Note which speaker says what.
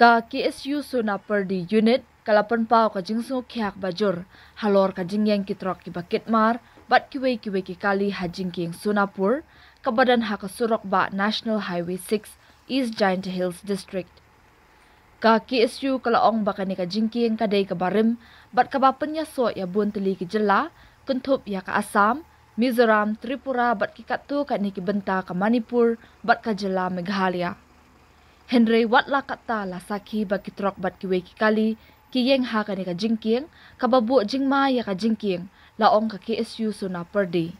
Speaker 1: ka KSU Sunapur di unit kalapan pau ka jingsu khyak bajur halor ka jingyang kitrok ki bakit mar bat kiwe kiwe ki kali hajing king Sunapur ka badan ha ka surok ba National Highway 6 East Giant Hills District ka KSU kala ong ba ka ni ka jingking ka dei ka barim bat ka bapenya so ya bun teli ki jella kentup ya ka Assam Mizoram, Tripura, bat kikat tu ni niki benta ke Manipur, bat kajela Meghalaya. Meghalaya. Henry wat lakata la saki bakitrok bat kiwe kikali kiyeng ha ka ni ka jingking kababu jingmaya ka jingking ong ka KSU suna per day.